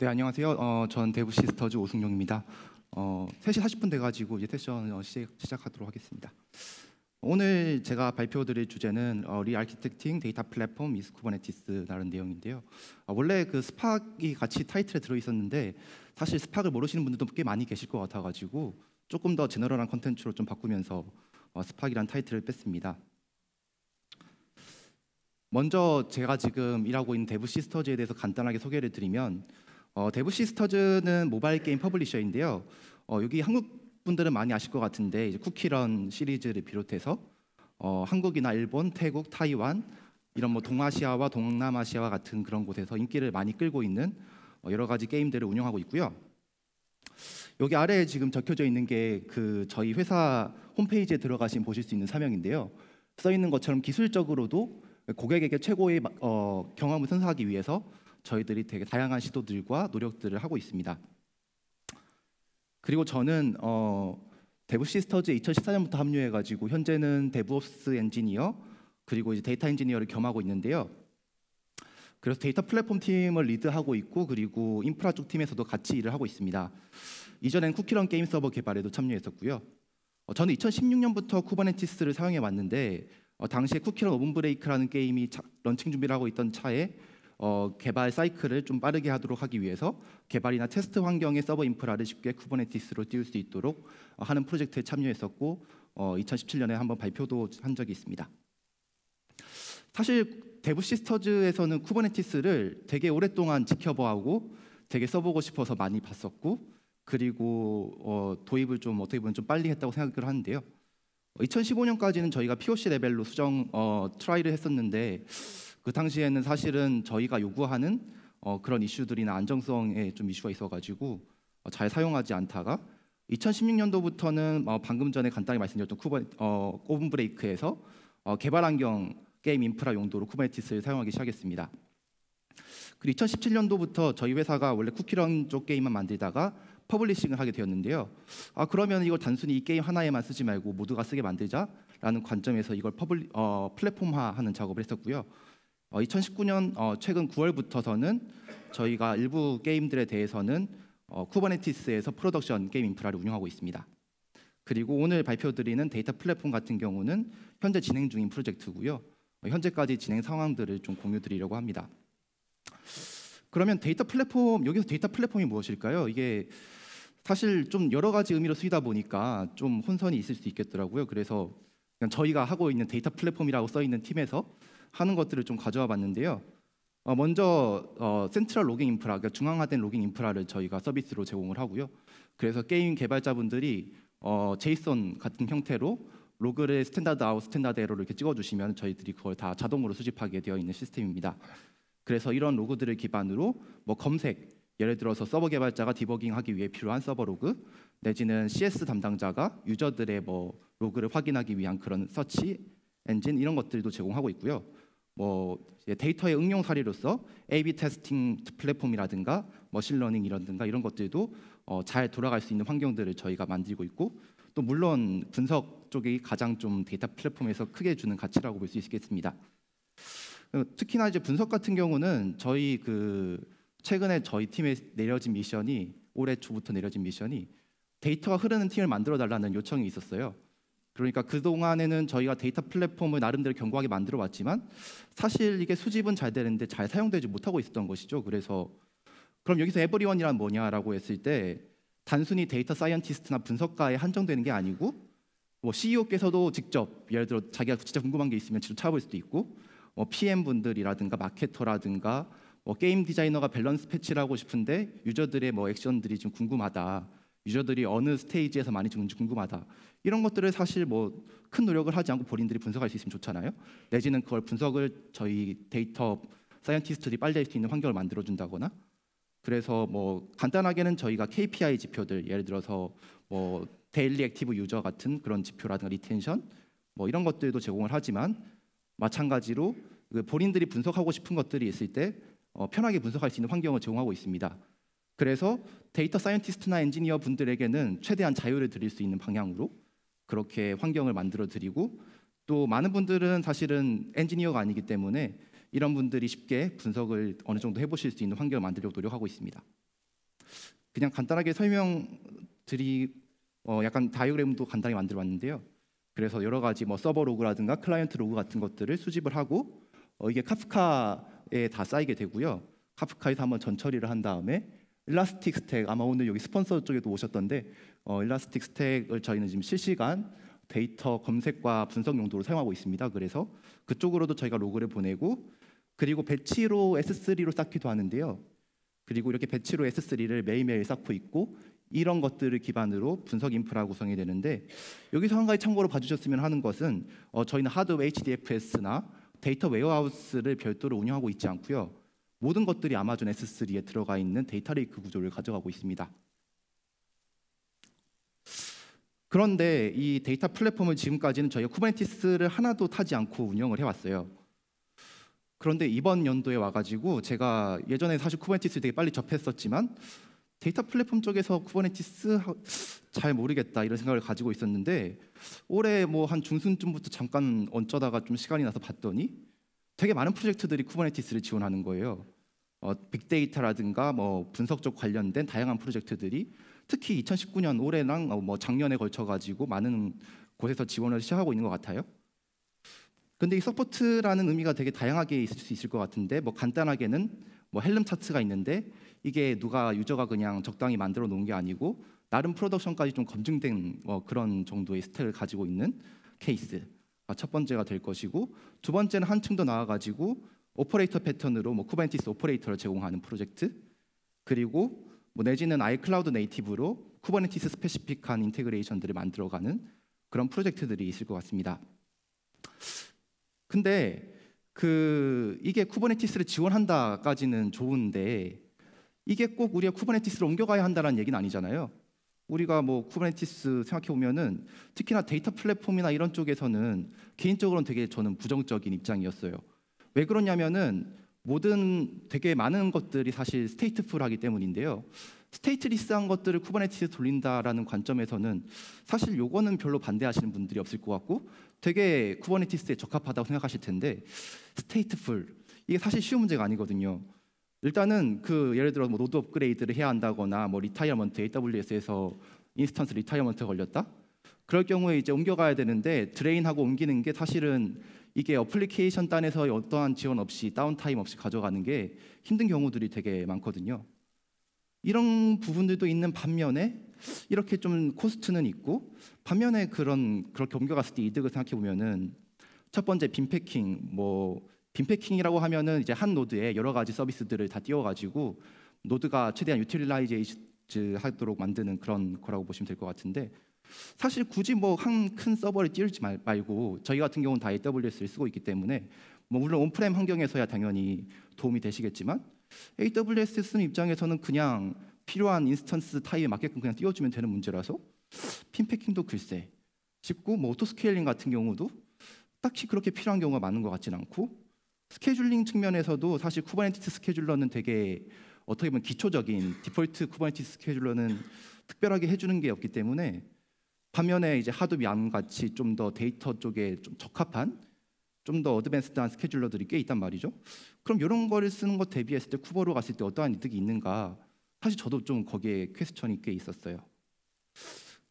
네 안녕하세요. 어, 전 대부 시스터즈 오승용입니다. 어, 3시 40분 돼가지고 이제 세션 어, 시작, 시작하도록 하겠습니다. 오늘 제가 발표드릴 주제는 어, 리아키텍팅 데이터 플랫폼 이스 쿠버네티스라는 내용인데요. 어, 원래 그 스팍이 같이 타이틀에 들어있었는데 사실 스팍을 모르시는 분들도 꽤 많이 계실 것 같아가지고 조금 더 제너럴한 컨텐츠로 좀 바꾸면서 어, 스팍이란 타이틀을 뺐습니다. 먼저 제가 지금 일하고 있는 대부 시스터즈에 대해서 간단하게 소개를 드리면 어, 데브 시스터즈는 모바일 게임 퍼블리셔인데요. 어, 여기 한국 분들은 많이 아실 것 같은데 이제 쿠키런 시리즈를 비롯해서 어, 한국이나 일본, 태국, 타이완 이런 뭐 동아시아와 동남아시아와 같은 그런 곳에서 인기를 많이 끌고 있는 어, 여러 가지 게임들을 운영하고 있고요. 여기 아래에 지금 적혀져 있는 게 그 저희 회사 홈페이지에 들어가시면 보실 수 있는 사명인데요. 써 있는 것처럼 기술적으로도 고객에게 최고의 어, 경험을 선사하기 위해서 저희들이 되게 다양한 시도들과 노력들을 하고 있습니다. 그리고 저는 어, 데브 시스터즈 2014년부터 합류해가지고 현재는 데브옵스 엔지니어 그리고 이제 데이터 엔지니어를 겸하고 있는데요. 그래서 데이터 플랫폼 팀을 리드하고 있고 그리고 인프라 쪽 팀에서도 같이 일을 하고 있습니다. 이전엔 쿠키런 게임 서버 개발에도 참여했었고요. 어, 저는 2016년부터 쿠버네티스를 사용해 왔는데 어, 당시에 쿠키런 오븐 브레이크라는 게임이 차, 런칭 준비를 하고 있던 차에 어, 개발 사이클을 좀 빠르게 하도록 하기 위해서 개발이나 테스트 환경의 서버 인프라를 쉽게 쿠버네티스로 띄울 수 있도록 어, 하는 프로젝트에 참여했었고 어, 2017년에 한번 발표도 한 적이 있습니다. 사실 데브 시스터즈에서는 쿠버네티스를 되게 오랫동안 지켜보하고 되게 써보고 싶어서 많이 봤었고 그리고 어, 도입을 좀 어떻게 보면 좀 빨리 했다고 생각을 하는데요. 2015년까지는 어, 저희가 POC 레벨로 수정 어, 트라이를 했었는데 그 당시에는 사실은 저희가 요구하는 어, 그런 이슈들이나 안정성에 좀 이슈가 있어가지고 어, 잘 사용하지 않다가 2016년도부터는 어, 방금 전에 간단히 말씀드렸던 쿠버 어, 오븐 브레이크에서 어, 개발 환경 게임 인프라 용도로 쿠버네티스를 사용하기 시작했습니다. 그리고 2017년도부터 저희 회사가 원래 쿠키런 쪽 게임만 만들다가 퍼블리싱을 하게 되었는데요. 아 그러면 이걸 단순히 이 게임 하나에만 쓰지 말고 모두가 쓰게 만들자라는 관점에서 이걸 퍼블리, 어, 플랫폼화하는 작업을 했었고요. 어, 2019년 어, 최근 9월부터서는 저희가 일부 게임들에 대해서는 어, 쿠버네티스에서 프로덕션 게임 인프라를 운영하고 있습니다. 그리고 오늘 발표드리는 데이터 플랫폼 같은 경우는 현재 진행 중인 프로젝트고요. 어, 현재까지 진행 상황들을 좀 공유드리려고 합니다. 그러면 데이터 플랫폼 여기서 데이터 플랫폼이 무엇일까요? 이게 사실 좀 여러 가지 의미로 쓰이다 보니까 좀 혼선이 있을 수 있겠더라고요. 그래서 저희가 하고 있는 데이터 플랫폼이라고 써 있는 팀에서 하는 것들을 좀 가져와 봤는데요. 어, 먼저 어, 센트럴 로깅 인프라, 그러니까 중앙화된 로깅 인프라를 저희가 서비스로 제공을 하고요. 그래서 게임 개발자분들이 어, 제이슨 같은 형태로 로그를 스탠다드 아웃, 스탠다드 에러로 이렇게 찍어주시면 저희들이 그걸 다 자동으로 수집하게 되어 있는 시스템입니다. 그래서 이런 로그들을 기반으로 뭐 검색, 예를 들어서 서버 개발자가 디버깅하기 위해 필요한 서버 로그, 내지는 CS 담당자가 유저들의 뭐 로그를 확인하기 위한 그런 서치 엔진 이런 것들도 제공하고 있고요. 뭐 데이터의 응용 사례로서 A/B 테스팅 플랫폼이라든가 머신러닝이라든가 이런 것들도 어, 잘 돌아갈 수 있는 환경들을 저희가 만들고 있고 또 물론 분석 쪽이 가장 좀 데이터 플랫폼에서 크게 주는 가치라고 볼 수 있겠습니다. 어, 특히나 이제 분석 같은 경우는 저희 그 최근에 저희 팀에 내려진 미션이 올해 초부터 내려진 미션이 데이터가 흐르는 팀을 만들어 달라는 요청이 있었어요. 그러니까 그동안에는 저희가 데이터 플랫폼을 나름대로 견고하게 만들어 왔지만 사실 이게 수집은 잘 되는데 잘 사용되지 못하고 있었던 것이죠. 그래서 그럼 여기서 에버리원이란 뭐냐라고 했을 때 단순히 데이터 사이언티스트나 분석가에 한정되는 게 아니고 뭐 CEO께서도 직접 예를 들어 자기가 진짜 궁금한 게 있으면 직접 찾아볼 수도 있고 뭐 PM 분들이라든가 마케터라든가 뭐 게임 디자이너가 밸런스 패치를 하고 싶은데 유저들의 뭐 액션들이 좀 궁금하다 유저들이 어느 스테이지에서 많이 죽는지 궁금하다. 이런 것들을 사실 뭐 큰 노력을 하지 않고 본인들이 분석할 수 있으면 좋잖아요. 내지는 그걸 분석을 저희 데이터 사이언티스트들이 빨리 할수 있는 환경을 만들어 준다거나 그래서 뭐 간단하게는 저희가 KPI 지표들 예를 들어서 뭐 데일리 액티브 유저 같은 그런 지표라든가 리텐션 뭐 이런 것들도 제공을 하지만 마찬가지로 그 본인들이 분석하고 싶은 것들이 있을 때 어, 편하게 분석할 수 있는 환경을 제공하고 있습니다. 그래서 데이터 사이언티스트나 엔지니어 분들에게는 최대한 자유를 드릴 수 있는 방향으로 그렇게 환경을 만들어 드리고 또 많은 분들은 사실은 엔지니어가 아니기 때문에 이런 분들이 쉽게 분석을 어느 정도 해보실 수 있는 환경을 만들려고 노력하고 있습니다. 그냥 간단하게 설명드리 어 약간 다이어그램도 간단히 만들어봤는데요. 그래서 여러 가지 뭐 서버 로그라든가 클라이언트 로그 같은 것들을 수집을 하고 어 이게 카프카에 다 쌓이게 되고요. 카프카에서 한번 전처리를 한 다음에 일라스틱 스택 아마 오늘 여기 스폰서 쪽에도 오셨던데 어, 일라스틱 스택을 저희는 지금 실시간 데이터 검색과 분석 용도로 사용하고 있습니다. 그래서 그쪽으로도 저희가 로그를 보내고 그리고 배치로 S3로 쌓기도 하는데요. 그리고 이렇게 배치로 S3를 매일매일 쌓고 있고 이런 것들을 기반으로 분석 인프라 구성이 되는데 여기서 한 가지 참고로 봐주셨으면 하는 것은 어, 저희는 하드웨어 HDFS나 데이터 웨어하우스를 별도로 운영하고 있지 않고요. 모든 것들이 아마존 S3에 들어가 있는 데이터 레이크 구조를 가져가고 있습니다. 그런데 이 데이터 플랫폼을 지금까지는 저희가 쿠버네티스를 하나도 타지 않고 운영을 해왔어요. 그런데 이번 연도에 와가지고 제가 예전에 사실 쿠버네티스를 되게 빨리 접했었지만 데이터 플랫폼 쪽에서 쿠버네티스 잘 모르겠다 이런 생각을 가지고 있었는데 올해 뭐 한 중순쯤부터 잠깐 얹쩌다가 좀 시간이 나서 봤더니 되게 많은 프로젝트들이 쿠버네티스를 지원하는 거예요. 어, 빅데이터라든가 뭐 분석 쪽 관련된 다양한 프로젝트들이 특히 2019년 올해랑 어, 뭐 작년에 걸쳐 가지고 많은 곳에서 지원을 시작하고 있는 것 같아요. 근데 이 서포트라는 의미가 되게 다양하게 있을 수 있을 것 같은데 뭐 간단하게는 뭐 헬름 차트가 있는데 이게 누가 유저가 그냥 적당히 만들어 놓은 게 아니고 나름 프로덕션까지 좀 검증된 뭐 그런 정도의 스택을 가지고 있는 케이스. 아, 첫 번째가 될 것이고 두 번째는 한 층 더 나아가지고 오퍼레이터 패턴으로 뭐 쿠버네티스 오퍼레이터를 제공하는 프로젝트 그리고 뭐 내지는 아이클라우드 네이티브로 쿠버네티스 스페시픽한 인테그레이션들을 만들어가는 그런 프로젝트들이 있을 것 같습니다. 근데 그 이게 쿠버네티스를 지원한다까지는 좋은데 이게 꼭 우리가 쿠버네티스를 옮겨가야 한다는 얘기는 아니잖아요. 우리가 뭐 쿠버네티스 생각해 보면은 특히나 데이터 플랫폼이나 이런 쪽에서는 개인적으로는 되게 저는 부정적인 입장이었어요. 왜 그러냐면은 모든 되게 많은 것들이 사실 스테이트풀하기 때문인데요. 스테이트리스한 것들을 쿠버네티스에 돌린다라는 관점에서는 사실 요거는 별로 반대하시는 분들이 없을 것 같고 되게 쿠버네티스에 적합하다고 생각하실 텐데 스테이트풀 이게 사실 쉬운 문제가 아니거든요. 일단은 그 예를 들어 뭐 노드 업그레이드를 해야 한다거나 뭐 리타이어먼트 AWS에서 인스턴스 리타이어먼트 걸렸다. 그럴 경우에 이제 옮겨가야 되는데 드레인하고 옮기는 게 사실은 이게 어플리케이션 단에서 어떠한 지원 없이 다운타임 없이 가져가는 게 힘든 경우들이 되게 많거든요. 이런 부분들도 있는 반면에 이렇게 좀 코스트는 있고 반면에 그런 그렇게 옮겨갔을 때 이득을 생각해 보면은 첫 번째 빈패킹 뭐 빈패킹이라고 하면은 이제 한 노드에 여러 가지 서비스들을 다 띄워가지고 노드가 최대한 유틸라이제이즈 하도록 만드는 그런 거라고 보시면 될 것 같은데 사실 굳이 뭐 한 큰 서버를 띄우지 말, 말고 저희 같은 경우는 다 AWS를 쓰고 있기 때문에 뭐 물론 온프렘 환경에서야 당연히 도움이 되시겠지만 AWS 쓰는 입장에서는 그냥 필요한 인스턴스 타입에 맞게끔 그냥 띄워주면 되는 문제라서 핀패킹도 글쎄 쉽고 뭐 오토스케일링 같은 경우도 딱히 그렇게 필요한 경우가 많은 것 같진 않고 스케줄링 측면에서도 사실 쿠버네티스 스케줄러는 되게 어떻게 보면 기초적인 디폴트 쿠버네티스 스케줄러는 특별하게 해주는 게 없기 때문에 반면에 이제 하둡 양같이 좀 더 데이터 쪽에 좀 적합한 좀 더 어드밴스드한 스케줄러들이 꽤 있단 말이죠. 그럼 이런 거를 쓰는 것 대비했을 때 쿠버로 갔을 때 어떠한 이득이 있는가? 사실 저도 좀 거기에 퀘스천이 꽤 있었어요.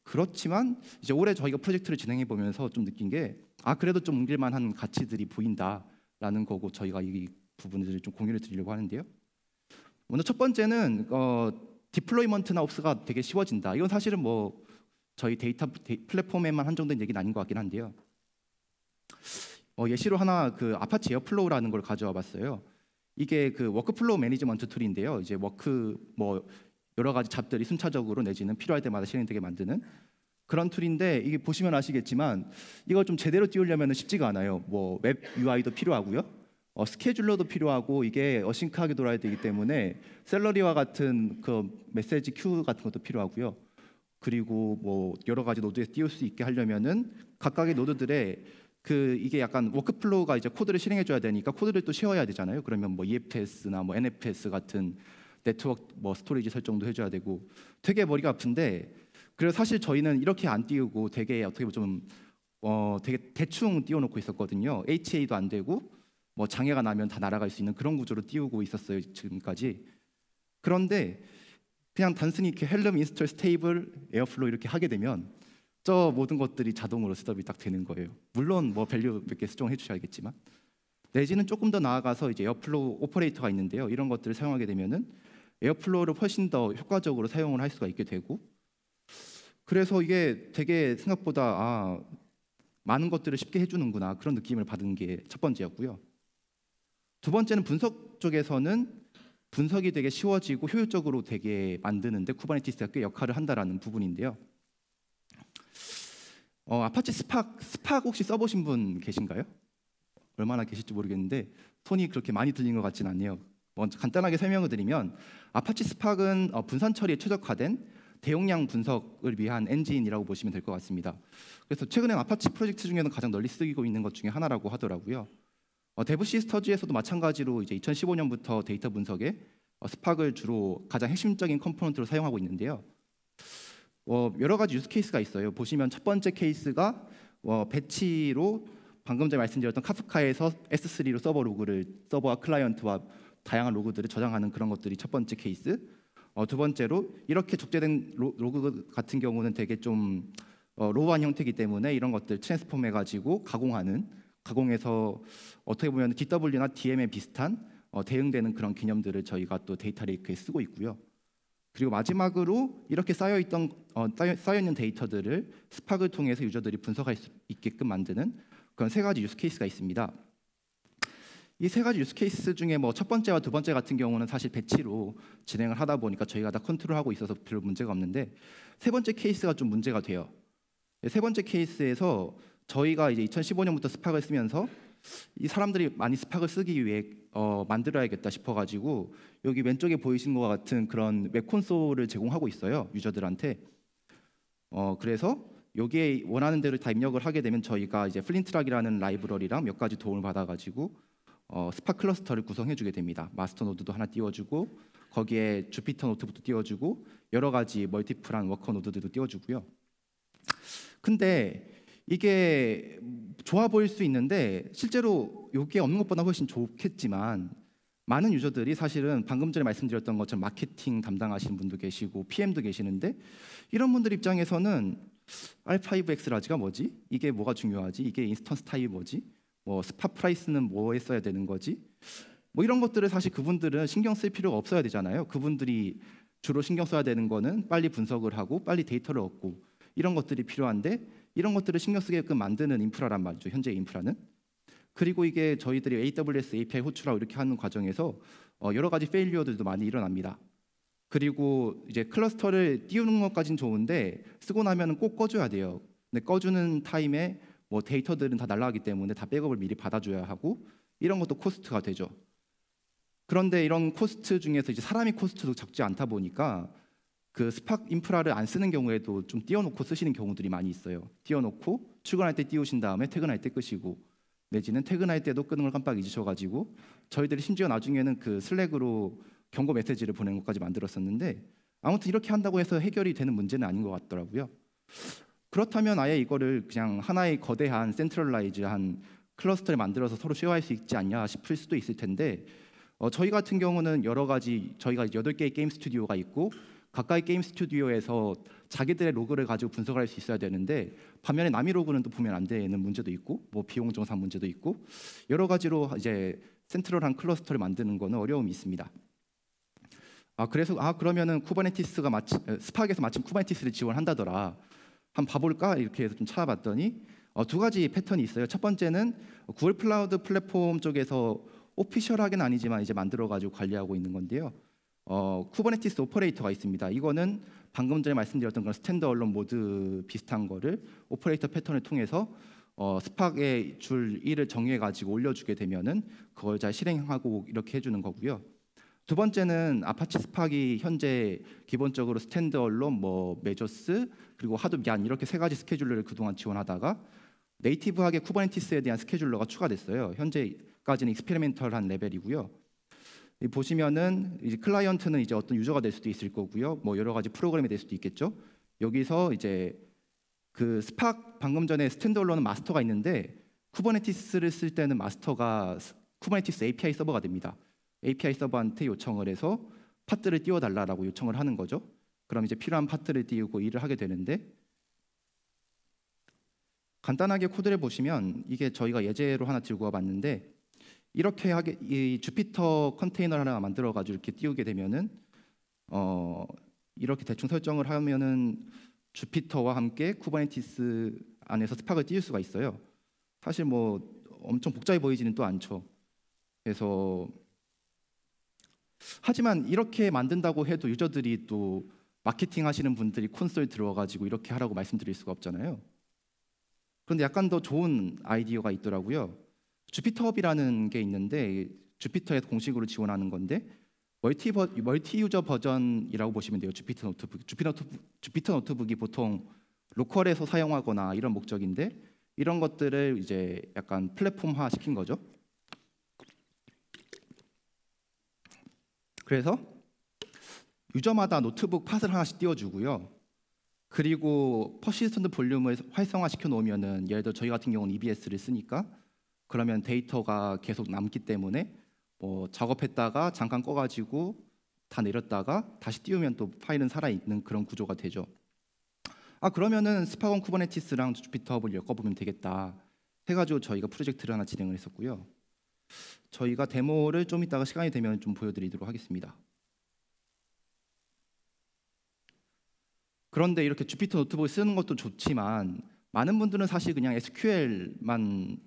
그렇지만 이제 올해 저희가 프로젝트를 진행해 보면서 좀 느낀 게 아 그래도 좀 옮길만한 가치들이 보인다. 라는 거고 저희가 이 부분들을 좀 공유를 드리려고 하는데요. 먼저 첫 번째는 어, 디플로이먼트나 옵스가 되게 쉬워진다. 이건 사실은 뭐 저희 데이터 데이, 플랫폼에만 한정된 얘기는 아닌 것 같긴 한데요. 어, 예시로 하나 그 아파치 에어플로우라는 걸 가져와 봤어요. 이게 그 워크플로우 매니지먼트 툴인데요. 이제 워크 뭐 여러 가지 잡들이 순차적으로 내지는 필요할 때마다 실행되게 만드는 그런 툴인데 이게 보시면 아시겠지만 이걸 좀 제대로 띄우려면 쉽지가 않아요. 뭐웹 UI도 필요하고요. 어, 스케줄러도 필요하고 이게 어싱크하게 돌아야 되기 때문에 셀러리와 같은 그 메시지 큐 같은 것도 필요하고요. 그리고 뭐 여러 가지 노드에 띄울 수 있게 하려면은 각각의 노드들의 그 이게 약간 워크플로우가 이제 코드를 실행해 줘야 되니까 코드를 또쉐어야 되잖아요. 그러면 뭐 EFS나 뭐 NFS 같은 네트워크 뭐 스토리지 설정도 해줘야 되고 되게 머리가 아픈데 그래서 사실 저희는 이렇게 안 띄우고 되게 어떻게 좀 어, 되게 대충 띄워놓고 있었거든요. HA도 안 되고 뭐 장애가 나면 다 날아갈 수 있는 그런 구조로 띄우고 있었어요 지금까지. 그런데 그냥 단순히 이렇게 헬름 인스톨 스테이블 에어플로 이렇게 하게 되면 저 모든 것들이 자동으로 스톱이 딱 되는 거예요. 물론 뭐 밸류 몇 개 수정해 주셔야겠지만 내지는 조금 더 나아가서 이제 에어플로 오퍼레이터가 있는데요. 이런 것들을 사용하게 되면은 에어플로우를 훨씬 더 효과적으로 사용을 할 수가 있게 되고 그래서 이게 되게 생각보다 아, 많은 것들을 쉽게 해주는구나 그런 느낌을 받은 게 첫 번째였고요. 두 번째는 분석 쪽에서는 분석이 되게 쉬워지고 효율적으로 되게 만드는데 쿠버네티스가 꽤 역할을 한다라는 부분인데요. 어, 아파치 스팍 스팍 혹시 써보신 분 계신가요? 얼마나 계실지 모르겠는데 손이 그렇게 많이 들린 것 같진 않네요. 먼저 간단하게 설명을 드리면 아파치 스팍은 어, 분산 처리에 최적화된 대용량 분석을 위한 엔진이라고 보시면 될 것 같습니다. 그래서 최근에 아파치 프로젝트 중에는 가장 널리 쓰이고 있는 것 중에 하나라고 하더라고요. 어, 데브 시스터즈에서도 마찬가지로 이제 2015년부터 데이터 분석에 어, 스팍을 주로 가장 핵심적인 컴포넌트로 사용하고 있는데요. 어, 여러 가지 유스 케이스가 있어요. 보시면 첫 번째 케이스가 어, 배치로 방금 전에 말씀드렸던 카프카에서 S3로 서버 로그를 서버와 클라이언트와 다양한 로그들을 저장하는 그런 것들이 첫 번째 케이스. 어, 두 번째로 이렇게 적재된 로, 그 같은 경우는 되게 좀 어, 로우한 형태이기 때문에 이런 것들 트랜스폼 해가지고 가공하는 가공해서 어떻게 보면 DW나 DM에 비슷한 어, 대응되는 그런 개념들을 저희가 또 데이터 레이크에 쓰고 있고요. 그리고 마지막으로 이렇게 쌓여 있던 어, 쌓여, 있는 데이터들을 스파크 통해서 유저들이 분석할 수 있게끔 만드는 그런 세 가지 유스 케이스가 있습니다. 이세 가지 유스 케이스 중에 뭐 첫 번째와 두 번째 같은 경우는 사실 배치로 진행을 하다 보니까 저희가 다 컨트롤하고 있어서 별 문제가 없는데 세 번째 케이스가 좀 문제가 돼요. 네, 세 번째 케이스에서 저희가 이제 2015년부터 스팍을 쓰면서 이 사람들이 많이 스팍을 쓰기 위해 어, 만들어야겠다 싶어가지고 여기 왼쪽에 보이신 것 같은 그런 웹 콘솔을 제공하고 있어요 유저들한테. 어, 그래서 여기에 원하는 대로 다 입력을 하게 되면 저희가 이제 플린트락이라는 라이브러리랑 몇 가지 도움을 받아가지고 어, 스파 클러스터를 구성해주게 됩니다. 마스터 노드도 하나 띄워주고 거기에 주피터 노트부터 띄워주고 여러 가지 멀티플한 워커 노드들도 띄워주고요. 근데 이게 좋아 보일 수 있는데 실제로 이게 없는 것보다 훨씬 좋겠지만 많은 유저들이 사실은 방금 전에 말씀드렸던 것처럼 마케팅 담당하시는 분도 계시고 PM도 계시는데 이런 분들 입장에서는 R5X 라지가 뭐지? 이게 뭐가 중요하지? 이게 인스턴스 타입이 뭐지? 뭐 스팟 프라이스는 뭐 했어야 되는 거지? 뭐 이런 것들을 사실 그분들은 신경 쓸 필요가 없어야 되잖아요. 그분들이 주로 신경 써야 되는 거는 빨리 분석을 하고 빨리 데이터를 얻고 이런 것들이 필요한데 이런 것들을 신경 쓰게끔 만드는 인프라란 말이죠. 현재 인프라는. 그리고 이게 저희들이 AWS API 호출하고 이렇게 하는 과정에서 어, 여러 가지 페일리어들도 많이 일어납니다. 그리고 이제 클러스터를 띄우는 것까진 좋은데 쓰고 나면 꼭 꺼줘야 돼요. 근데 꺼주는 타임에 뭐 데이터들은 다 날라가기 때문에 다 백업을 미리 받아줘야 하고 이런 것도 코스트가 되죠. 그런데 이런 코스트 중에서 이제 사람이 코스트도 적지 않다 보니까 그 스팍 인프라를 안 쓰는 경우에도 좀 띄워놓고 쓰시는 경우들이 많이 있어요. 띄워놓고 출근할 때 띄우신 다음에 퇴근할 때 끄시고 내지는 퇴근할 때도 끄는 걸 깜빡 잊으셔가지고 저희들이 심지어 나중에는 그 슬랙으로 경고 메시지를 보낸 것까지 만들었었는데 아무튼 이렇게 한다고 해서 해결이 되는 문제는 아닌 것 같더라고요. 그렇다면 아예 이거를 그냥 하나의 거대한 센트럴라이즈한 클러스터를 만들어서 서로 쉐어할 수 있지 않냐 싶을 수도 있을 텐데 어, 저희 같은 경우는 여러 가지 저희가 여덟 개의 게임 스튜디오가 있고 가까이 게임 스튜디오에서 자기들의 로그를 가지고 분석할 수 있어야 되는데 반면에 남이 로그는 또 보면 안 되는 문제도 있고 뭐 비용 정산 문제도 있고 여러 가지로 이제 센트럴한 클러스터를 만드는 거는 어려움이 있습니다. 아 그래서 아 그러면은 쿠버네티스가 마치 어, 스파크에서 마침 쿠버네티스를 지원한다더라. 한번 봐볼까 이렇게 해서 좀 찾아봤더니 어, 두 가지 패턴이 있어요. 첫 번째는 구글 플라우드 플랫폼 쪽에서 오피셜하긴 아니지만 이제 만들어가지고 관리하고 있는 건데요. 어, 쿠버네티스 오퍼레이터가 있습니다. 이거는 방금 전에 말씀드렸던 그런 스탠드얼론 모드 비슷한 거를 오퍼레이터 패턴을 통해서 어, 스팍의 줄 1을 정해가지고 올려주게 되면은 그걸 잘 실행하고 이렇게 해주는 거고요. 두 번째는 아파치 스팍이 현재 기본적으로 스탠드 얼론뭐 메저스 그리고 하둡얀 이렇게 세 가지 스케줄러를 그동안 지원하다가 네이티브하게 쿠버네티스에 대한 스케줄러가 추가됐어요. 현재까지는 익스페리멘털한 레벨이고요. 보시면은 이제 클라이언트는 이제 어떤 유저가 될 수도 있을 거고요. 뭐 여러 가지 프로그램이 될 수도 있겠죠. 여기서 이제 그 스팍 방금 전에 스탠드 얼론은 마스터가 있는데 쿠버네티스를 쓸 때는 마스터가 쿠버네티스 API 서버가 됩니다. API 서버한테 요청을 해서 파트를 띄워달라라고 요청을 하는 거죠. 그럼 이제 필요한 파트를 띄우고 일을 하게 되는데 간단하게 코드를 보시면 이게 저희가 예제로 하나 들고 와봤는데 이렇게 하게 이 주피터 컨테이너 하나 만들어가지고 이렇게 띄우게 되면은 어 이렇게 대충 설정을 하면은 주피터와 함께 쿠버네티스 안에서 스팍을 띄울 수가 있어요. 사실 뭐 엄청 복잡해 보이지는 또 않죠. 그래서 하지만 이렇게 만든다고 해도 유저들이 또 마케팅 하시는 분들이 콘솔 들어와가지고 이렇게 하라고 말씀드릴 수가 없잖아요. 그런데 약간 더 좋은 아이디어가 있더라고요. 주피터업이라는 게 있는데 주피터에 공식으로 지원하는 건데 멀티, 버, 멀티 유저 버전이라고 보시면 돼요. 주피터 노트북. 주피터, 주피터 노트북이 보통 로컬에서 사용하거나 이런 목적인데 이런 것들을 이제 약간 플랫폼화 시킨 거죠. 그래서 유저마다 노트북 팟을 하나씩 띄워주고요. 그리고 퍼시스턴트 볼륨을 활성화시켜 놓으면은 예를 들어 저희 같은 경우는 EBS를 쓰니까 그러면 데이터가 계속 남기 때문에 뭐 작업했다가 잠깐 꺼가지고 다 내렸다가 다시 띄우면 또 파일은 살아있는 그런 구조가 되죠. 아 그러면은 스파건 쿠버네티스랑 주피터 블 엮어보면 되겠다 해가지고 저희가 프로젝트를 하나 진행을 했었고요. 저희가 데모를 좀 이따가 시간이 되면 좀 보여드리도록 하겠습니다. 그런데 이렇게 주피터 노트북을 쓰는 것도 좋지만 많은 분들은 사실 그냥 SQL만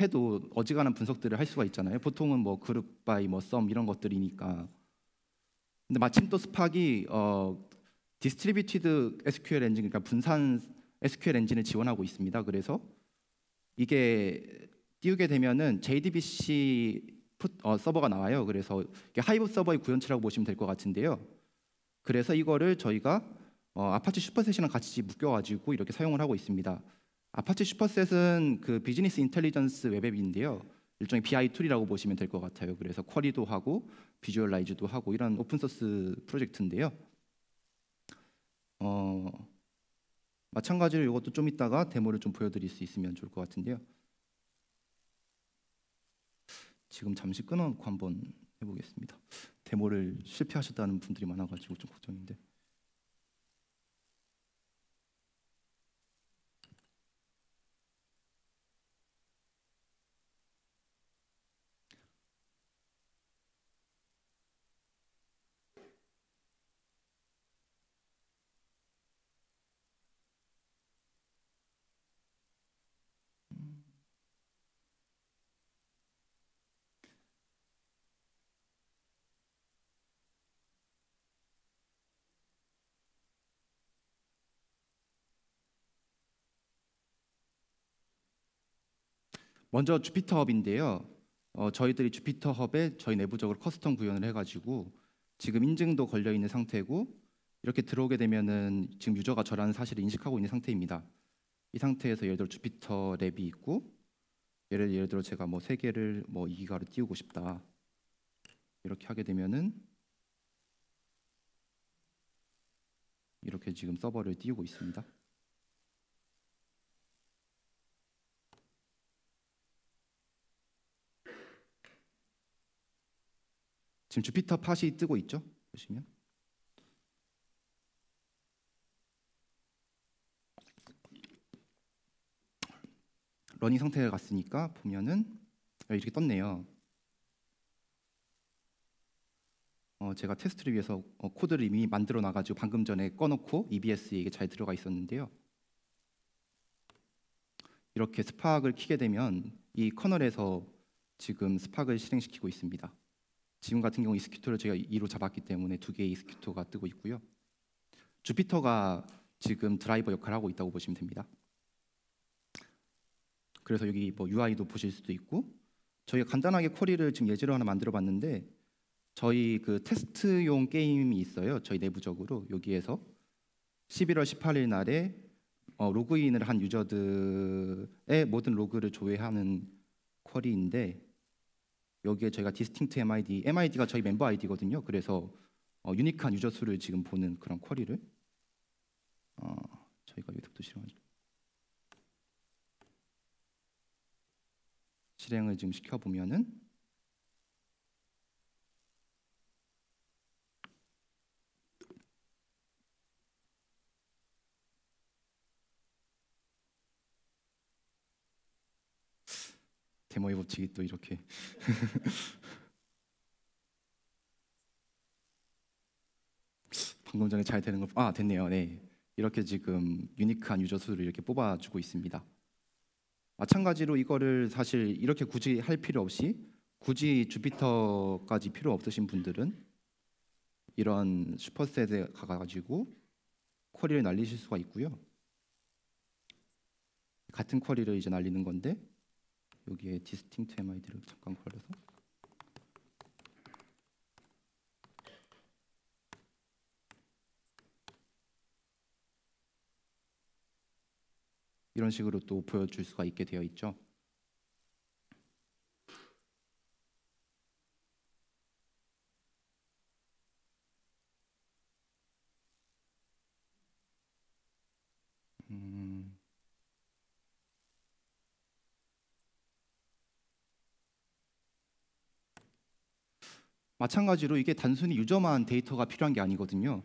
해도 어지간한 분석들을 할 수가 있잖아요. 보통은 뭐 그룹 바이 뭐썸 이런 것들이니까. 근데 마침 또 스팍이 어 디스트리뷰티드 SQL 엔진 그러니까 분산 SQL 엔진을 지원하고 있습니다. 그래서 이게 띄우게 되면은 JDBC 어, 서버가 나와요. 그래서 하이브 서버의 구현체라고 보시면 될 것 같은데요. 그래서 이거를 저희가 어, 아파치 슈퍼셋이랑 같이 묶여가지고 이렇게 사용을 하고 있습니다. 아파치 슈퍼셋은 그 비즈니스 인텔리전스 웹앱인데요. 일종의 BI 툴이라고 보시면 될 것 같아요. 그래서 쿼리도 하고 비주얼라이즈도 하고 이런 오픈소스 프로젝트인데요. 어, 마찬가지로 이것도 좀 이따가 데모를 좀 보여드릴 수 있으면 좋을 것 같은데요. 지금 잠시 끊어놓고 한번 해보겠습니다. 데모를 실패하셨다는 분들이 많아가지고 좀 걱정인데. 먼저 주피터 h 인데요 어, 저희들이 주피터 h 에 저희 내부적으로 커스텀 구현을 해가지고 지금 인증도 걸려 있는 상태고 이렇게 들어오게 되면은 지금 유저가 저라는 사실을 인식하고 있는 상태입니다. 이 상태에서 예를 들어 주피터 랩이 있고 예를 예를 들어 제가 뭐세계를뭐 2기가로 뭐 띄우고 싶다 이렇게 하게 되면은 이렇게 지금 서버를 띄우고 있습니다. 지금 주피터 팟이 뜨고 있죠? 보시면. 러닝 상태가 갔으니까 보면은 아, 이렇게 떴네요. 어, 제가 테스트를 위해서 어, 코드를 이미 만들어 놔가지고 방금 전에 꺼놓고 EBS에 이게 잘 들어가 있었는데요. 이렇게 스파크를 키게 되면 이 커널에서 지금 스파크를 실행시키고 있습니다. 지금 같은 경우 이스큐토를 제가 2로 잡았기 때문에 두 개의 이스큐토가 뜨고 있고요. 주피터가 지금 드라이버 역할을 하고 있다고 보시면 됩니다. 그래서 여기 뭐 UI도 보실 수도 있고 저희가 간단하게 쿼리를 지금 예제로 하나 만들어 봤는데 저희 그 테스트용 게임이 있어요. 저희 내부적으로 여기에서 11월 18일 날에 어, 로그인을 한 유저들의 모든 로그를 조회하는 쿼리인데 여기에 저희가 디스팅트 MID, MID가 저희 멤버 i d 거든요 그래서 어, 유니크한 유저 수를 지금 보는 그런 쿼리를 어, 저희가 유튜브도 실행 실행을 지금 시켜 보면은 데모의 법칙이 또 이렇게 방금 전에 잘 되는 거아 됐네요. 네 이렇게 지금 유니크한 유저 수를 이렇게 뽑아주고 있습니다. 마찬가지로 이거를 사실 이렇게 굳이 할 필요 없이 굳이 주피터까지 필요 없으신 분들은 이런 슈퍼셋에 가가지고 쿼리를 날리실 수가 있고요. 같은 쿼리를 이제 날리는 건데 여기에 디스팅트 MID를 잠깐 걸려서 이런 식으로 또 보여줄 수가 있게 되어 있죠. 마찬가지로 이게 단순히 유저만 데이터가 필요한 게 아니거든요.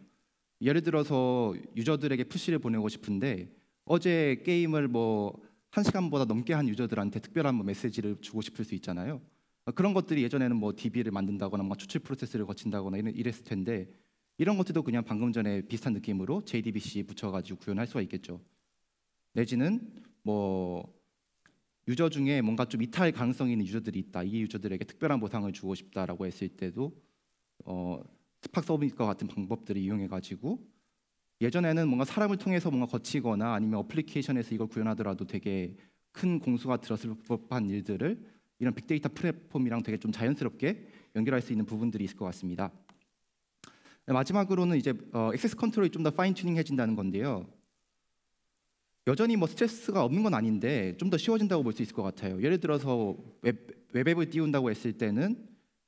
예를 들어서 유저들에게 푸시를 보내고 싶은데 어제 게임을 뭐 한시간보다 넘게 한 유저들한테 특별한 뭐 메시지를 주고 싶을 수 있잖아요. 그런 것들이 예전에는 뭐 DB를 만든다거나 뭐 추출 프로세스를 거친다거나 이랬을 텐데 이런 것들도 그냥 방금 전에 비슷한 느낌으로 JDBC 붙여가지고 구현할 수가 있겠죠. 내지는 뭐 유저 중에 뭔가 좀 이탈 가능성이 있는 유저들이 있다. 이 유저들에게 특별한 보상을 주고 싶다라고 했을 때도 어, 스팍 서비스와 같은 방법들을 이용해가지고 예전에는 뭔가 사람을 통해서 뭔가 거치거나 아니면 어플리케이션에서 이걸 구현하더라도 되게 큰 공수가 들었을 법한 일들을 이런 빅데이터 플랫폼이랑 되게 좀 자연스럽게 연결할 수 있는 부분들이 있을 것 같습니다. 마지막으로는 이제 어, 액세스 컨트롤이 좀 더 파인 튜닝해진다는 건데요. 여전히 뭐 스트레스가 없는 건 아닌데 좀 더 쉬워진다고 볼 수 있을 것 같아요. 예를 들어서 웹, 웹앱을 띄운다고 했을 때는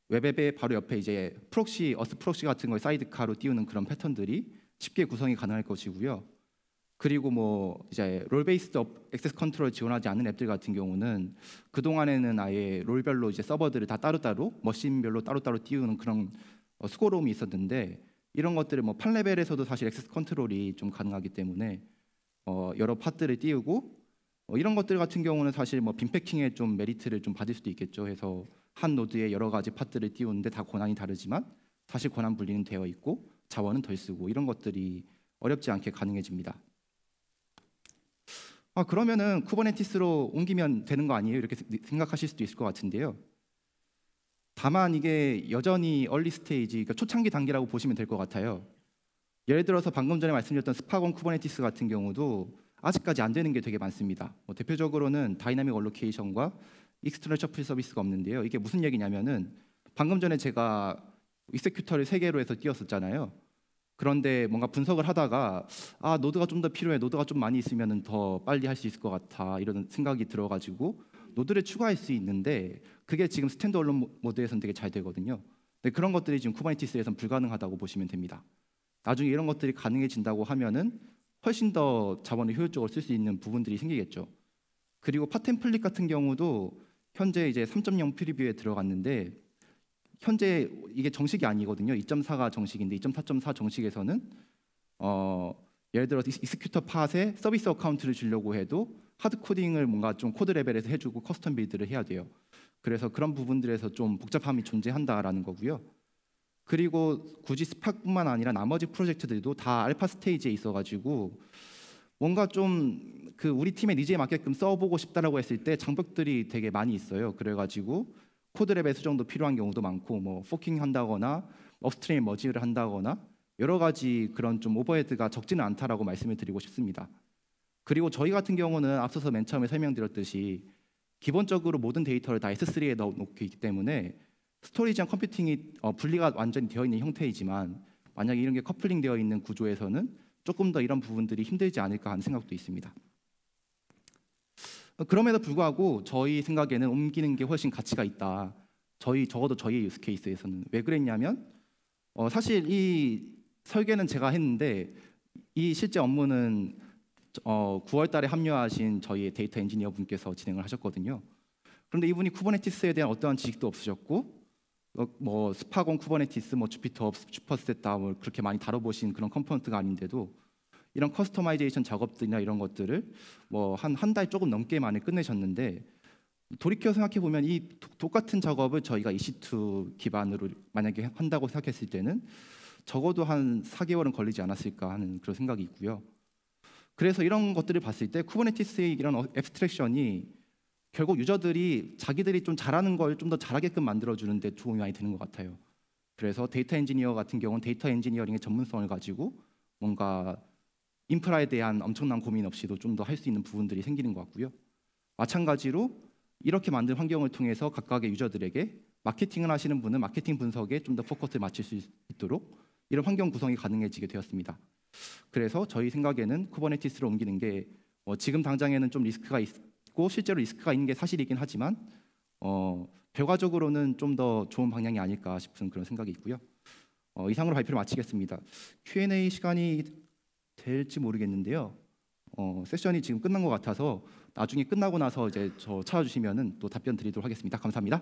웹앱의 바로 옆에 이제 프록시, 어스 프록시 같은 걸 사이드카로 띄우는 그런 패턴들이 쉽게 구성이 가능할 것이고요. 그리고 뭐 이제 롤베이스업 액세스 컨트롤 지원하지 않는 앱들 같은 경우는 그 동안에는 아예 롤별로 이제 서버들을 다 따로따로 머신별로 따로따로 띄우는 그런 어, 수고로움이 있었는데 이런 것들을 뭐 판레벨에서도 사실 액세스 컨트롤이 좀 가능하기 때문에 어, 여러 파트를 띄우고 어, 이런 것들 같은 경우는 사실 뭐빈패킹에좀 메리트를 좀 받을 수도 있겠죠. 해서 한 노드에 여러 가지 파트를 띄우는데 다 권한이 다르지만 사실 권한 분리는 되어 있고 자원은 덜 쓰고 이런 것들이 어렵지 않게 가능해집니다. 아 그러면은 쿠버네티스로 옮기면 되는 거 아니에요? 이렇게 생각하실 수도 있을 것 같은데요. 다만 이게 여전히 얼리 스테이지, 그러니까 초창기 단계라고 보시면 될 것 같아요. 예를 들어서 방금 전에 말씀드렸던 스파건 쿠버네티스 같은 경우도 아직까지 안 되는 게 되게 많습니다. 뭐 대표적으로는 다이나믹 얼로케이션과 익스터널 셔플 서비스가 없는데요. 이게 무슨 얘기냐면은 방금 전에 제가 익스큐터를세 개로 해서 띄웠었잖아요. 그런데 뭔가 분석을 하다가 아 노드가 좀 더 필요해 노드가 좀 많이 있으면 더 빨리 할 수 있을 것 같아 이런 생각이 들어가지고 노드를 추가할 수 있는데 그게 지금 스탠드얼론 모드에서는 되게 잘 되거든요. 그런 것들이 지금 쿠버네티스에서는 불가능하다고 보시면 됩니다. 나중에 이런 것들이 가능해진다고 하면은 훨씬 더자본을 효율적으로 쓸 수 있는 부분들이 생기겠죠. 그리고 파템플릭 같은 경우도 현재 이제 3.0 프리뷰에 들어갔는데 현재 이게 정식이 아니거든요. 2.4가 정식인데 2.4.4 정식에서는 어 예를 들어 익스큐터 팟에 서비스 어카운트를 주려고 해도 하드 코딩을 뭔가 좀 코드 레벨에서 해주고 커스텀 빌드를 해야 돼요. 그래서 그런 부분들에서 좀 복잡함이 존재한다라는 거고요. 그리고 굳이 스팟뿐만 아니라 나머지 프로젝트들도 다 알파 스테이지에 있어가지고 뭔가 좀 그 우리 팀의 니즈에 맞게끔 써보고 싶다라고 했을 때 장벽들이 되게 많이 있어요. 그래가지고 코드랩의 수정도 필요한 경우도 많고 뭐 포킹 한다거나 업스트림 머지를 한다거나 여러 가지 그런 좀 오버헤드가 적지는 않다라고 말씀을 드리고 싶습니다. 그리고 저희 같은 경우는 앞서서 맨 처음에 설명드렸듯이 기본적으로 모든 데이터를 다 S3에 넣어놓기 때문에 스토리지랑 컴퓨팅이 어, 분리가 완전히 되어 있는 형태이지만 만약에 이런 게 커플링 되어 있는 구조에서는 조금 더 이런 부분들이 힘들지 않을까 하는 생각도 있습니다. 어, 그럼에도 불구하고 저희 생각에는 옮기는 게 훨씬 가치가 있다. 저희 적어도 저희 의 유스 케이스에서는 왜 그랬냐면 어, 사실 이 설계는 제가 했는데 이 실제 업무는 어, 9월달에 합류하신 저희 데이터 엔지니어 분께서 진행을 하셨거든요. 그런데 이분이 쿠버네티스에 대한 어떠한 지식도 없으셨고 어, 뭐 스파건, 쿠버네티스, 뭐 주피터, 슈퍼셋 다운 그렇게 많이 다뤄보신 그런 컴포넌트가 아닌데도 이런 커스터마이제이션 작업들이나 이런 것들을 뭐 한 한 달 조금 넘게 많이 끝내셨는데 돌이켜 생각해 보면 이 똑같은 작업을 저희가 EC2 기반으로 만약에 한다고 생각했을 때는 적어도 한 4개월은 걸리지 않았을까 하는 그런 생각이 있고요. 그래서 이런 것들을 봤을 때 쿠버네티스의 이런 앱스트랙션이 어, 결국 유저들이 자기들이 좀 잘하는 걸 좀 더 잘하게끔 만들어주는 데 도움이 많이 되는 것 같아요. 그래서 데이터 엔지니어 같은 경우는 데이터 엔지니어링의 전문성을 가지고 뭔가 인프라에 대한 엄청난 고민 없이도 좀 더 할 수 있는 부분들이 생기는 것 같고요. 마찬가지로 이렇게 만든 환경을 통해서 각각의 유저들에게 마케팅을 하시는 분은 마케팅 분석에 좀 더 포커스를 맞출 수 있도록 이런 환경 구성이 가능해지게 되었습니다. 그래서 저희 생각에는 쿠버네티스를 옮기는 게어 지금 당장에는 좀 리스크가 있, 낮고 실제로 리스크가 있는 게 사실이긴 하지만 어, 결과적으로는 좀 더 좋은 방향이 아닐까 싶은 그런 생각이 있고요. 어, 이상으로 발표를 마치겠습니다. Q&A 시간이 될지 모르겠는데요. 어, 세션이 지금 끝난 것 같아서 나중에 끝나고 나서 이제 저찾아주시면또 답변 드리도록 하겠습니다. 감사합니다.